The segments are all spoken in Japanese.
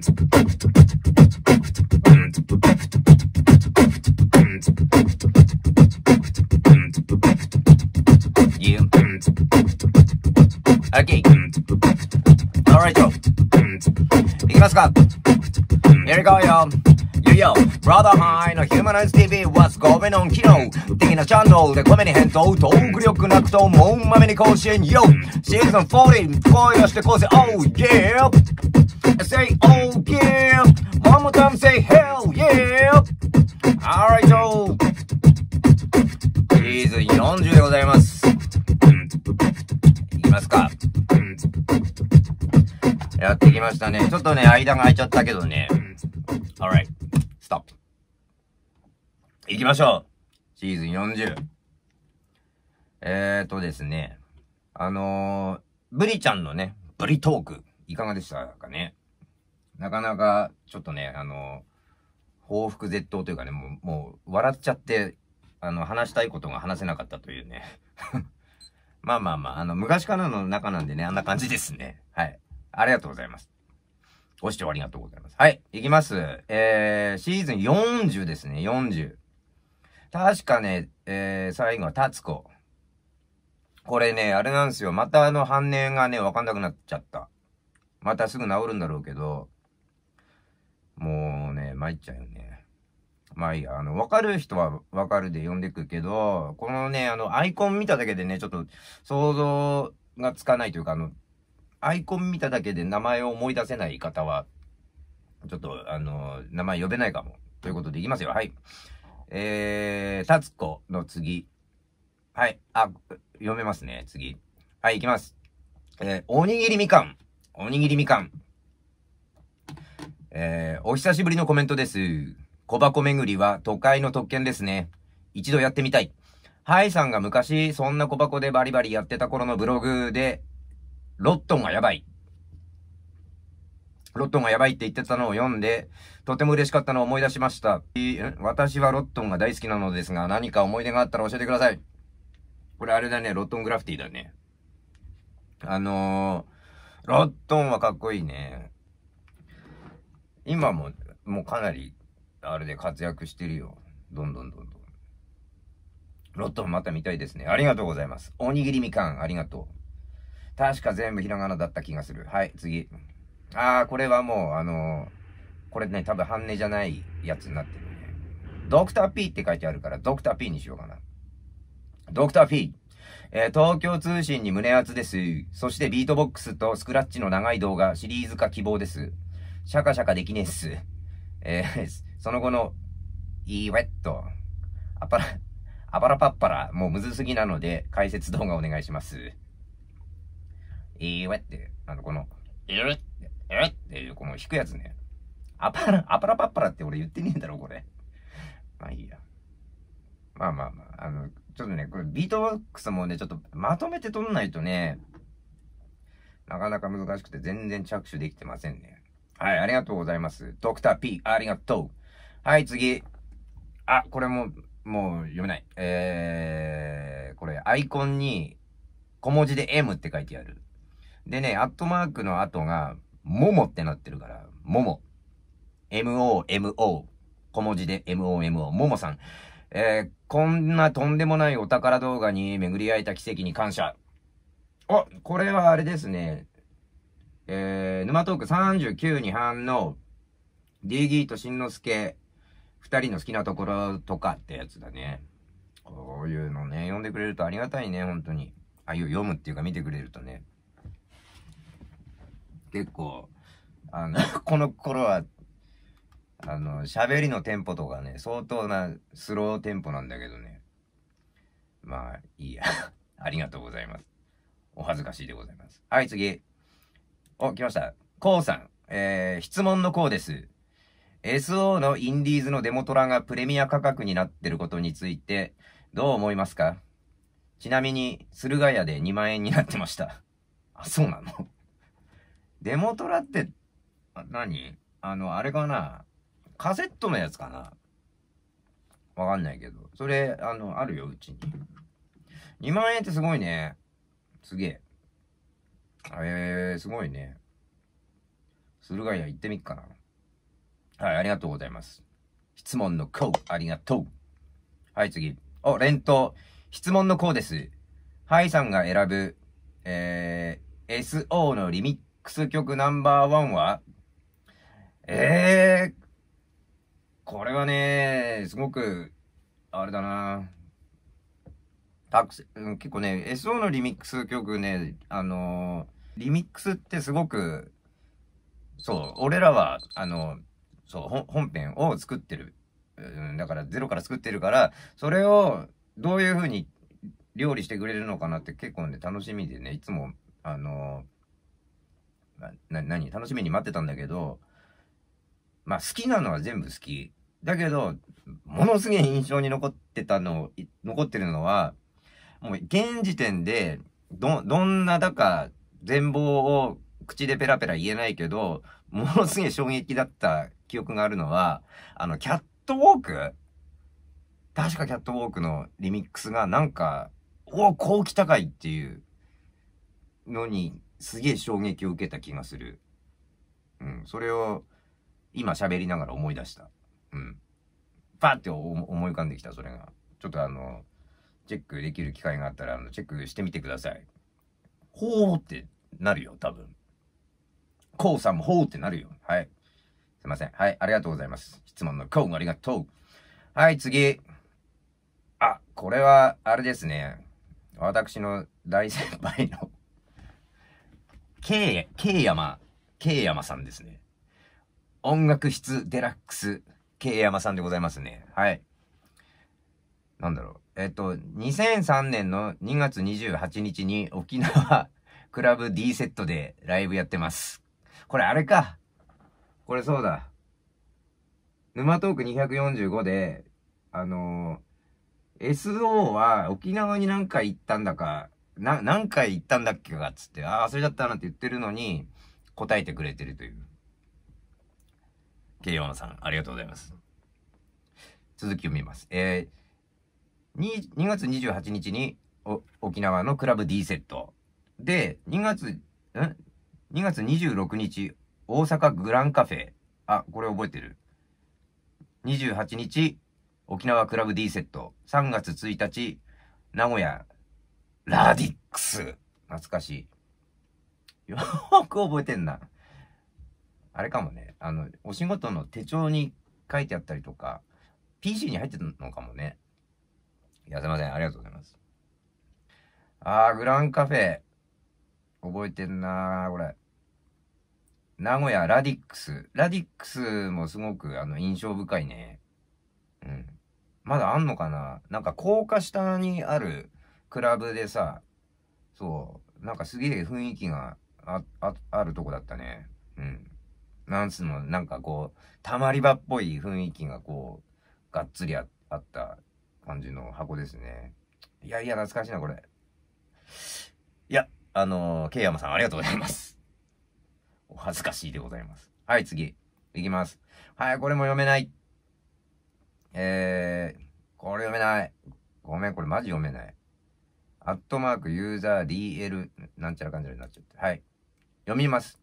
Yeah. Okay. Alright, yo. Here we go, yo. Yo, yo. Brother High の Humanize TV What's going on 昨日的なチャンネルで声に返答トーク力なくともんまめに更新 Yo シーズン40声をしてこうぜ Oh yeah say oh yeah. One more time say hell yeah. Alright, so. シリーズ40でございます。いきますか。やってきましたね。ちょっとね、間が空いちゃったけどね。alright, stop. いきましょう。シーズン40。えーとですね。あのー、ブリちゃんのね、ブリトーク、いかがでしたかねなかなか、ちょっとね、あの、報復絶倒というかね、もう、もう笑っちゃって、あの、話したいことが話せなかったというね。まあまあまあ、あの、昔からの中なんでね、あんな感じですね。はい。ありがとうございます。ご視聴ありがとうございます。はい、いきます。えー、シーズン40ですね、40。確かね、えー、最後はタツコ。これね、あれなんですよ。またあの反年がね、わかんなくなっちゃった。またすぐ治るんだろうけど、もうね、参っちゃうよね。まあいいや、あの、わかる人はわかるで読んでくけど、このね、あの、アイコン見ただけでね、ちょっと想像がつかないというか、あの、アイコン見ただけで名前を思い出せない方は、ちょっと、あの、名前呼べないかも。ということでいきますよ。はい。えー、タツコの次。はい。あ、読めますね。次。はい、いきます。えー、おにぎりみかん。おにぎりみかん。えー、お久しぶりのコメントです。小箱巡りは都会の特権ですね。一度やってみたい。ハイさんが昔、そんな小箱でバリバリやってた頃のブログで、ロットンがやばい。ロットンがやばいって言ってたのを読んで、とても嬉しかったのを思い出しました。私はロットンが大好きなのですが、何か思い出があったら教えてください。これあれだね、ロットングラフィティだね。あのー、ロットンはかっこいいね。今も、もうかなり、あれで活躍してるよ。どんどんどんどん。ロットまた見たいですね。ありがとうございます。おにぎりみかん、ありがとう。確か全部ひらがなだった気がする。はい、次。あー、これはもう、あのー、これね、多分半値じゃないやつになってるね。ドクター P って書いてあるから、ドクター P にしようかな。ドクター P。えー、東京通信に胸熱です。そしてビートボックスとスクラッチの長い動画、シリーズ化希望です。シャカシャカできねえっす。えー、その後の、イーウェット、アパラ、アパラパッパラ、もうむずすぎなので、解説動画お願いします。イーウェって、あの、この、イーウェって、イーっていう、この弾くやつね。アパラ、アパラパッパラって俺言ってねえんだろ、これ。まあいいや。まあまあまあ、あの、ちょっとね、これビートボックスもね、ちょっとまとめて撮んないとね、なかなか難しくて全然着手できてませんね。はい、ありがとうございます。ドクター P、ありがとう。はい、次。あ、これも、もう読めない。えー、これ、アイコンに、小文字で M って書いてある。でね、アットマークの後が、ももってなってるから、もも。MOMO。小文字で MOMO。ももさん。えー、こんなとんでもないお宝動画に巡り合えた奇跡に感謝。あ、これはあれですね。えー、沼トーク39に反応、D ギーとしんのすけ、二人の好きなところとかってやつだね。こういうのね、読んでくれるとありがたいね、本当に。ああいう読むっていうか見てくれるとね。結構、あの、この頃は、あの、喋りのテンポとかね、相当なスローテンポなんだけどね。まあ、いいや。ありがとうございます。お恥ずかしいでございます。はい、次。お、来ました。コウさん。えー、質問のコウです。SO のインディーズのデモトラがプレミア価格になってることについて、どう思いますかちなみに、駿河屋で2万円になってました。あ、そうなのデモトラって、何あの、あれかなカセットのやつかなわかんないけど。それ、あの、あるよ、うちに。2万円ってすごいね。すげえ。えー、すごいね。駿河屋行ってみっかな。はい、ありがとうございます。質問のこう、ありがとう。はい、次。お、連投。質問のこうです。ハイさんが選ぶ、えー、SO のリミックス曲ナンバーワンはえー、これはね、すごく、あれだなたくうん、結構ね、SO のリミックス曲ね、あのー、リミックスってすごく、そう、俺らは、あのー、そう、本編を作ってる。うん、だからゼロから作ってるから、それをどういう風に料理してくれるのかなって結構ね、楽しみでね、いつも、あのー、な、何楽しみに待ってたんだけど、まあ好きなのは全部好き。だけど、ものすげえ印象に残ってたの、残ってるのは、もう現時点で、ど、どんなだか全貌を口でペラペラ言えないけど、ものすげえ衝撃だった記憶があるのは、あの、キャットウォーク確かキャットウォークのリミックスがなんか、おお、こう来たかいっていうのにすげえ衝撃を受けた気がする。うん、それを今喋りながら思い出した。うん。パーって思い浮かんできた、それが。ちょっとあの、チェックできる機会があったら、あの、チェックしてみてください。ほーってなるよ、多分。こうさんもほーってなるよ。はい。すいません。はい、ありがとうございます。質問のこうありがとう。はい、次。あ、これは、あれですね。私の大先輩の K、K 山、K 山さんですね。音楽室デラックス、K 山さんでございますね。はい。なんだろう。えっと、2003年の2月28日に沖縄クラブ D セットでライブやってます。これあれか。これそうだ。沼トーク245で、あのー、SO は沖縄に何回行ったんだか、な、何回行ったんだっけかっつって、ああ、それだったなって言ってるのに、答えてくれてるという。ケ応オンさん、ありがとうございます。続きを見ます。えー 2, 月28日に沖縄のクラブ D セット。で、2月、ん ?2 月26日、大阪グランカフェ。あ、これ覚えてる。28日、沖縄クラブ D セット。3月1日、名古屋、ラディックス。懐かしい。よーく覚えてんな。あれかもね。あの、お仕事の手帳に書いてあったりとか、PC に入ってたのかもね。いや、すいません。ありがとうございます。あー、グランカフェ。覚えてんなー、これ。名古屋ラディックス。ラディックスもすごくあの印象深いね。うん。まだあんのかななんか高架下にあるクラブでさ、そう、なんかすげえ雰囲気があ、あ、あるとこだったね。うん。なんつうの、なんかこう、たまり場っぽい雰囲気がこう、がっつりああった感じの箱ですね。いやいや、懐かしいな、これ。いや、あのー、ケイヤマさんありがとうございます。お恥ずかしいでございます。はい、次。いきます。はい、これも読めない。えー、これ読めない。ごめん、これマジ読めない。アットマークユーザー DL なんちゃらかんちゃらになっちゃって。はい。読みます。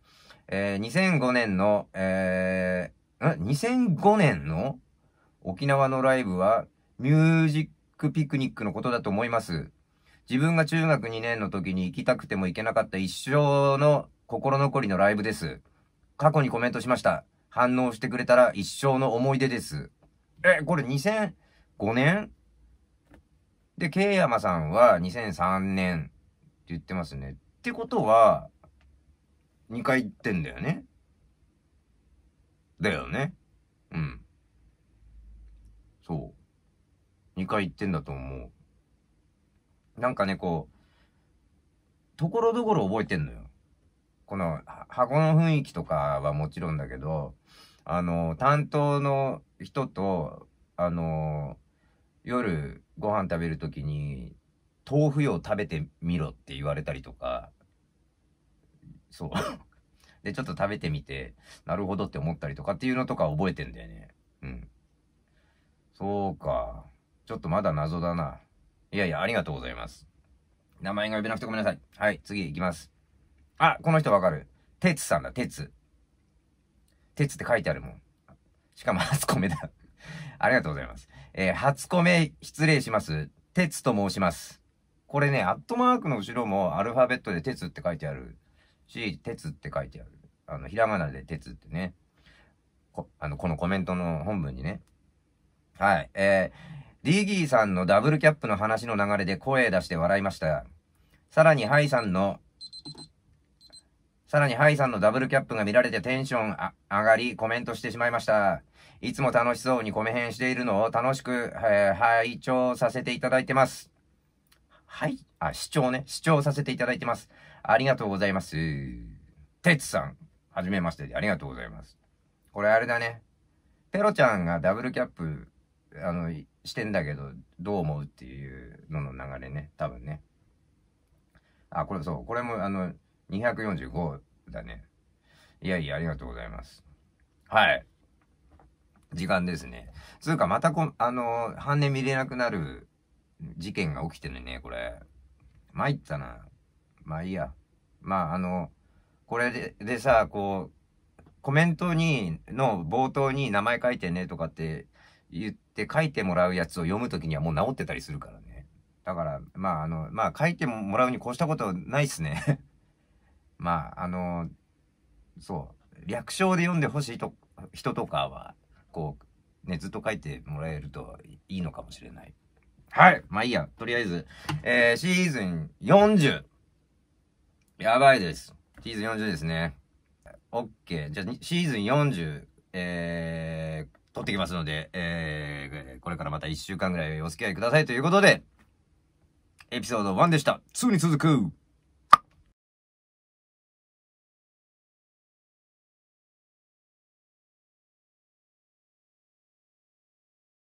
えー、2005年の、えー、ん ?2005 年の沖縄のライブは、ミュージックピクニックのことだと思います。自分が中学2年の時に行きたくても行けなかった一生の心残りのライブです。過去にコメントしました。反応してくれたら一生の思い出です。え、これ2005年で、ケイヤマさんは2003年って言ってますね。ってことは、2回行ってんだよね。だよね。うん。そう。2回行ってんだと思う。なんかね、こう、ところどころ覚えてんのよ。この箱の雰囲気とかはもちろんだけど、あの、担当の人と、あの、夜ご飯食べる時に、豆腐を食べてみろって言われたりとか、そう。で、ちょっと食べてみて、なるほどって思ったりとかっていうのとか覚えてんだよね。うん。そうか。ちょっとまだ謎だな。いやいや、ありがとうございます。名前が呼べなくてごめんなさい。はい、次行きます。あ、この人わかる。てつさんだ、鉄。鉄てつって書いてあるもん。しかも初コメだ。ありがとうございます。えー、初コメ失礼します。鉄と申します。これね、アットマークの後ろもアルファベットで鉄って書いてあるし、鉄って書いてある。あの、ひらがなで鉄ってね。こ、あの、このコメントの本文にね。はい。えーリーギーさんのダブルキャップの話の流れで声出して笑いました。さらにハイさんの、さらにハイさんのダブルキャップが見られてテンション上がりコメントしてしまいました。いつも楽しそうにコメ編しているのを楽しく、えー、拝聴させていただいてます。はい、あ、視聴ね、視聴させていただいてます。ありがとうございます。てつさん、はじめましてでありがとうございます。これあれだね。ペロちゃんがダブルキャップあの、してんだけど、どう思うっていうのの流れね、多分ね。あ、これそう、これもあの、245だね。いやいや、ありがとうございます。はい。時間ですね。つうか、またこ、あの、半年見れなくなる事件が起きてるね、これ。参ったな。まあいいや。まあ、あの、これででさ、こう、コメントに、の冒頭に名前書いてねとかって言って書いてもらうやつを読むときにはもう治ってたりするからね。だから、まあ、あの、まあ、書いてもらうに越したことないっすね まあ、あの、そう、略称で読んでほしいと人とかは、こう、ね、ずっと書いてもらえるといいのかもしれない。はい。まあいいや。とりあえず、えー、シーズン 40! やばいです。シーズン40ですね。OK。じゃあ、シーズン40、えー、撮ってきますので、えー、これからまた1週間ぐらいお付き合いくださいということで、エピソード1でした。2に続く